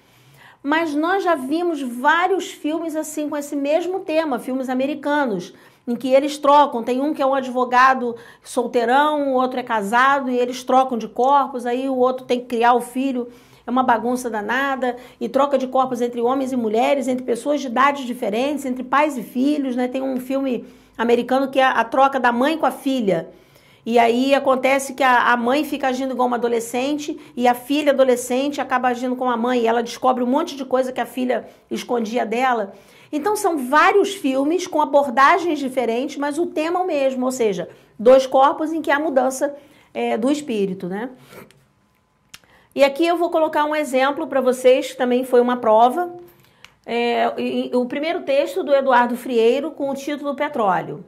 Mas nós já vimos vários filmes assim com esse mesmo tema, filmes americanos em que eles trocam. Tem um que é um advogado solteirão, o outro é casado e eles trocam de corpos, aí o outro tem que criar o filho. É uma bagunça danada e troca de corpos entre homens e mulheres, entre pessoas de idades diferentes, entre pais e filhos, né? Tem um filme americano que é a troca da mãe com a filha. E aí acontece que a, a, mãe fica agindo igual uma adolescente e a filha adolescente acaba agindo como a mãe. E ela descobre um monte de coisa que a filha escondia dela. Então são vários filmes com abordagens diferentes, mas o tema é o mesmo, ou seja, dois corpos em que há mudança é, do espírito, né? E aqui eu vou colocar um exemplo para vocês, que também foi uma prova. É, o primeiro texto do Eduardo Frieiro com o título Petróleo.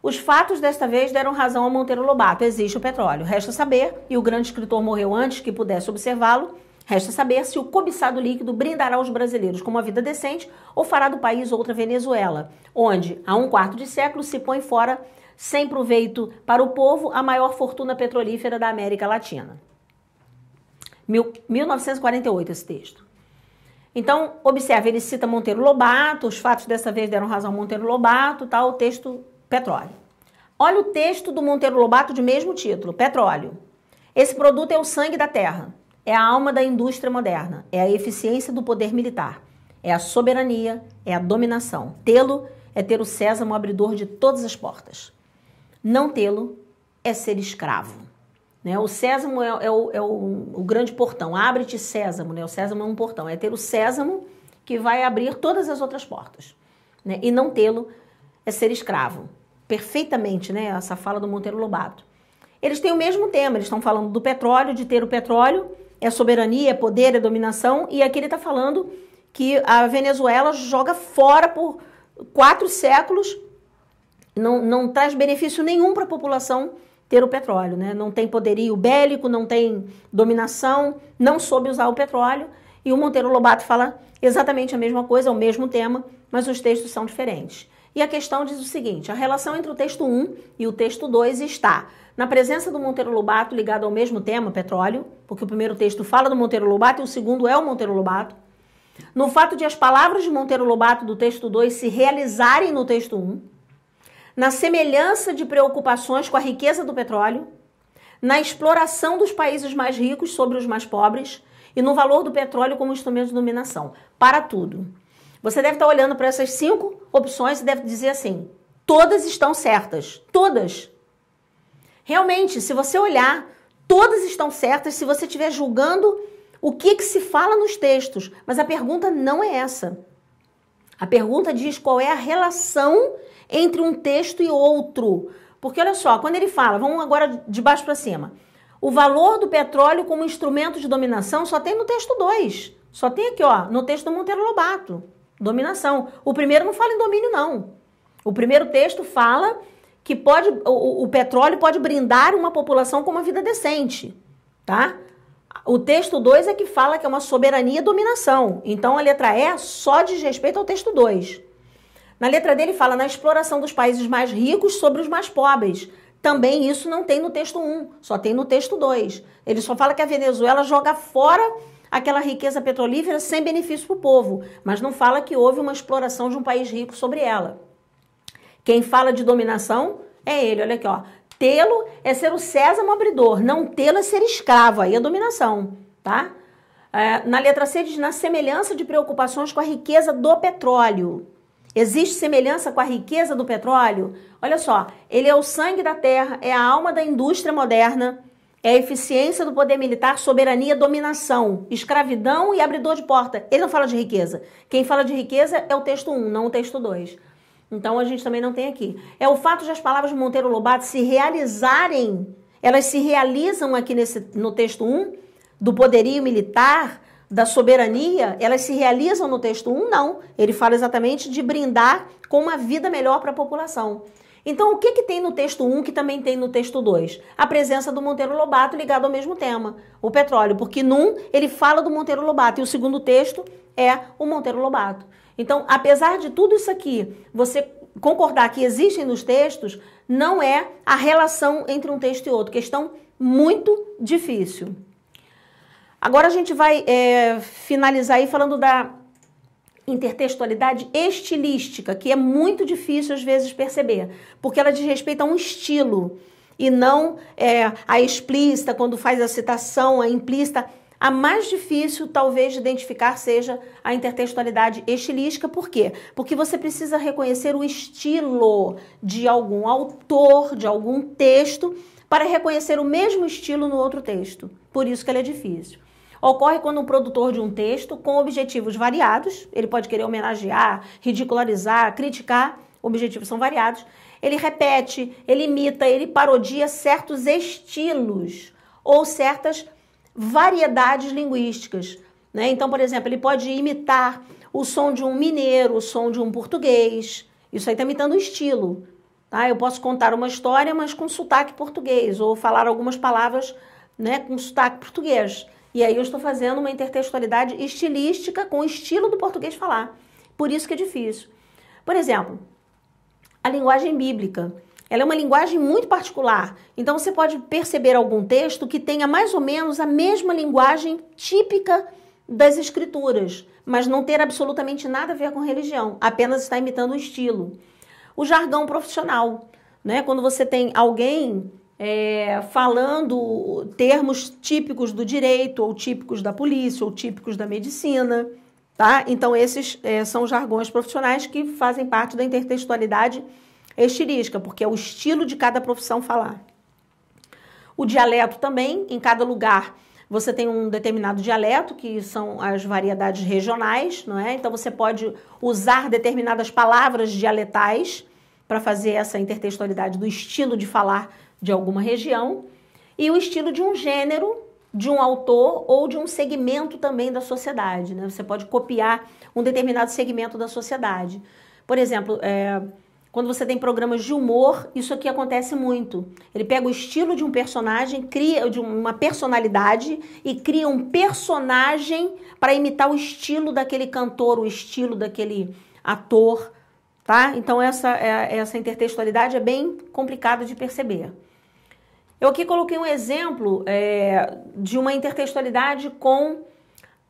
Os fatos desta vez deram razão a Monteiro Lobato. Existe o petróleo. Resta saber, e o grande escritor morreu antes que pudesse observá-lo, Resta saber se o cobiçado líquido brindará os brasileiros com uma vida decente ou fará do país outra Venezuela, onde, há um quarto de século, se põe fora, sem proveito para o povo, a maior fortuna petrolífera da América Latina. Mil, 1948, esse texto. Então, observe, ele cita Monteiro Lobato, os fatos dessa vez deram razão a Monteiro Lobato, tal, tá, o texto petróleo. Olha o texto do Monteiro Lobato de mesmo título, petróleo. Esse produto é o sangue da terra é a alma da indústria moderna, é a eficiência do poder militar, é a soberania, é a dominação. Tê-lo é ter o César abridor de todas as portas. Não tê-lo é ser escravo. Né? O sésamo é, é, o, é o, o, grande portão. Abre-te sésamo. Né? O sésamo é um portão. É ter o sésamo que vai abrir todas as outras portas. Né? E não tê-lo é ser escravo. Perfeitamente, né? Essa fala do Monteiro Lobato. Eles têm o mesmo tema. Eles estão falando do petróleo, de ter o petróleo é soberania, é poder, é dominação. E aqui ele está falando que a Venezuela joga fora por quatro séculos, não, não traz benefício nenhum para a população ter o petróleo, né? Não tem poderio bélico, não tem dominação, não soube usar o petróleo. E o Monteiro Lobato fala exatamente a mesma coisa, o mesmo tema, mas os textos são diferentes. E a questão diz o seguinte: a relação entre o texto 1 e o texto 2 está na presença do Monteiro Lobato ligado ao mesmo tema, petróleo, porque o primeiro texto fala do Monteiro Lobato e o segundo é o Monteiro Lobato. No fato de as palavras de Monteiro Lobato do texto 2 se realizarem no texto 1, na semelhança de preocupações com a riqueza do petróleo, na exploração dos países mais ricos sobre os mais pobres e no valor do petróleo como instrumento de dominação. Para tudo. Você deve estar olhando para essas cinco opções e deve dizer assim: todas estão certas. Todas. Realmente, se você olhar, todas estão certas se você estiver julgando o que, que se fala nos textos. Mas a pergunta não é essa. A pergunta diz qual é a relação entre um texto e outro. Porque olha só, quando ele fala, vamos agora de baixo para cima. O valor do petróleo como instrumento de dominação só tem no texto 2. Só tem aqui, ó, no texto do Monteiro Lobato. Dominação. O primeiro não fala em domínio, não. O primeiro texto fala que pode o, o petróleo pode brindar uma população com uma vida decente, tá? O texto 2 é que fala que é uma soberania e dominação. Então a letra E só diz respeito ao texto 2. Na letra dele fala na exploração dos países mais ricos sobre os mais pobres. Também isso não tem no texto 1, um, só tem no texto 2. Ele só fala que a Venezuela joga fora aquela riqueza petrolífera sem benefício para o povo, mas não fala que houve uma exploração de um país rico sobre ela. Quem fala de dominação é ele, olha aqui, ó. Tê-lo é ser o César abridor, não tê-lo é ser escravo, aí é dominação, tá? É, na letra C diz, na semelhança de preocupações com a riqueza do petróleo. Existe semelhança com a riqueza do petróleo? Olha só, ele é o sangue da terra, é a alma da indústria moderna, é eficiência do poder militar, soberania, dominação, escravidão e abridor de porta. Ele não fala de riqueza. Quem fala de riqueza é o texto 1, não o texto 2. Então a gente também não tem aqui. É o fato de as palavras de Monteiro Lobato se realizarem, elas se realizam aqui nesse, no texto 1, do poderio militar, da soberania, elas se realizam no texto 1, não. Ele fala exatamente de brindar com uma vida melhor para a população. Então, o que, que tem no texto 1 que também tem no texto 2? A presença do Monteiro Lobato ligado ao mesmo tema, o petróleo, porque num ele fala do Monteiro Lobato e o segundo texto é o Monteiro Lobato. Então, apesar de tudo isso aqui, você concordar que existem nos textos, não é a relação entre um texto e outro. Questão muito difícil. Agora a gente vai é, finalizar aí falando da intertextualidade estilística, que é muito difícil às vezes perceber, porque ela diz respeito a um estilo e não é, a explícita, quando faz a citação, a implícita. A mais difícil, talvez, de identificar seja a intertextualidade estilística. Por quê? Porque você precisa reconhecer o estilo de algum autor, de algum texto, para reconhecer o mesmo estilo no outro texto. Por isso que ela é difícil ocorre quando um produtor de um texto, com objetivos variados, ele pode querer homenagear, ridicularizar, criticar, objetivos são variados, ele repete, ele imita, ele parodia certos estilos ou certas variedades linguísticas. Né? Então, por exemplo, ele pode imitar o som de um mineiro, o som de um português. Isso aí está imitando o estilo. Tá? Eu posso contar uma história, mas com sotaque português, ou falar algumas palavras né, com sotaque português. E aí eu estou fazendo uma intertextualidade estilística com o estilo do português falar. Por isso que é difícil. Por exemplo, a linguagem bíblica. Ela é uma linguagem muito particular. Então você pode perceber algum texto que tenha mais ou menos a mesma linguagem típica das escrituras, mas não ter absolutamente nada a ver com religião, apenas está imitando o estilo. O jargão profissional, né? Quando você tem alguém é, falando termos típicos do direito, ou típicos da polícia, ou típicos da medicina. Tá? Então, esses é, são jargões profissionais que fazem parte da intertextualidade estilística, porque é o estilo de cada profissão falar. O dialeto também, em cada lugar você tem um determinado dialeto, que são as variedades regionais, não é? Então você pode usar determinadas palavras dialetais para fazer essa intertextualidade do estilo de falar de alguma região e o estilo de um gênero, de um autor ou de um segmento também da sociedade. Né? Você pode copiar um determinado segmento da sociedade. Por exemplo, é, quando você tem programas de humor, isso aqui acontece muito. Ele pega o estilo de um personagem, cria de uma personalidade e cria um personagem para imitar o estilo daquele cantor, o estilo daquele ator, tá? Então essa é, essa intertextualidade é bem complicada de perceber. Eu aqui coloquei um exemplo é, de uma intertextualidade com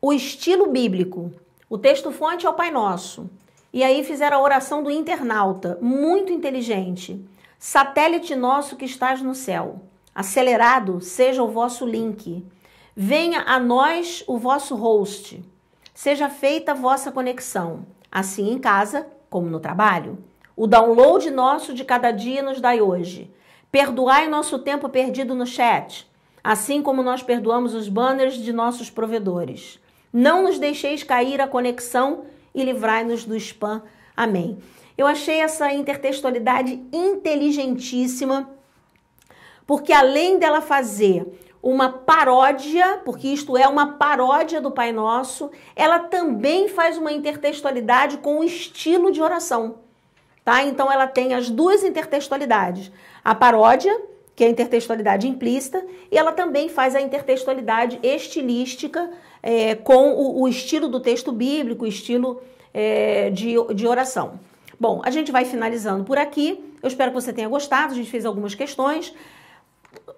o estilo bíblico. O texto-fonte é o Pai Nosso. E aí fizeram a oração do internauta, muito inteligente. Satélite nosso que estás no céu, acelerado seja o vosso link. Venha a nós o vosso host. Seja feita a vossa conexão, assim em casa como no trabalho. O download nosso de cada dia nos dai hoje. Perdoai nosso tempo perdido no chat, assim como nós perdoamos os banners de nossos provedores. Não nos deixeis cair a conexão e livrai-nos do spam. Amém. Eu achei essa intertextualidade inteligentíssima, porque além dela fazer uma paródia, porque isto é uma paródia do Pai Nosso, ela também faz uma intertextualidade com o estilo de oração. Tá? Então ela tem as duas intertextualidades a paródia, que é a intertextualidade implícita, e ela também faz a intertextualidade estilística é, com o, o, estilo do texto bíblico, o estilo é, de, de oração. Bom, a gente vai finalizando por aqui. Eu espero que você tenha gostado. A gente fez algumas questões.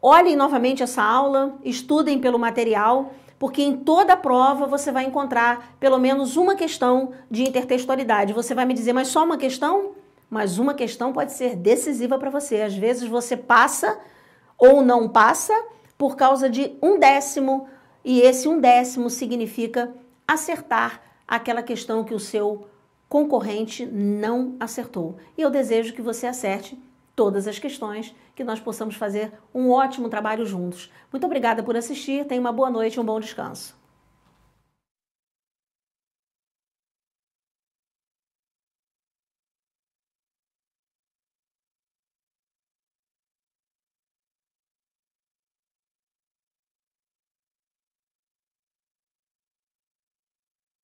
Olhem novamente essa aula, estudem pelo material, porque em toda a prova você vai encontrar pelo menos uma questão de intertextualidade. Você vai me dizer, mas só uma questão? mas uma questão pode ser decisiva para você. Às vezes você passa ou não passa por causa de um décimo, e esse um décimo significa acertar aquela questão que o seu concorrente não acertou. E eu desejo que você acerte todas as questões, que nós possamos fazer um ótimo trabalho juntos. Muito obrigada por assistir, tenha uma boa noite e um bom descanso.